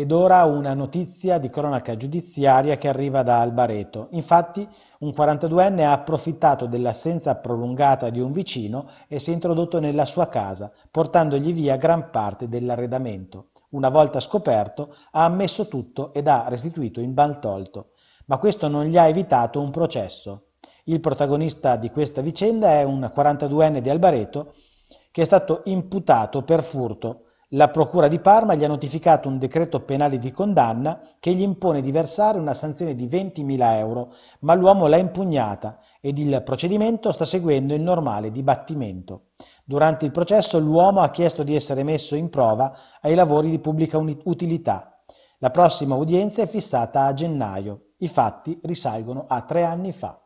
Ed ora una notizia di cronaca giudiziaria che arriva da Albareto. Infatti un 42enne ha approfittato dell'assenza prolungata di un vicino e si è introdotto nella sua casa, portandogli via gran parte dell'arredamento. Una volta scoperto, ha ammesso tutto ed ha restituito in Baltolto. Ma questo non gli ha evitato un processo. Il protagonista di questa vicenda è un 42enne di Albareto che è stato imputato per furto la procura di Parma gli ha notificato un decreto penale di condanna che gli impone di versare una sanzione di 20.000 euro, ma l'uomo l'ha impugnata ed il procedimento sta seguendo il normale dibattimento. Durante il processo l'uomo ha chiesto di essere messo in prova ai lavori di pubblica utilità. La prossima udienza è fissata a gennaio. I fatti risalgono a tre anni fa.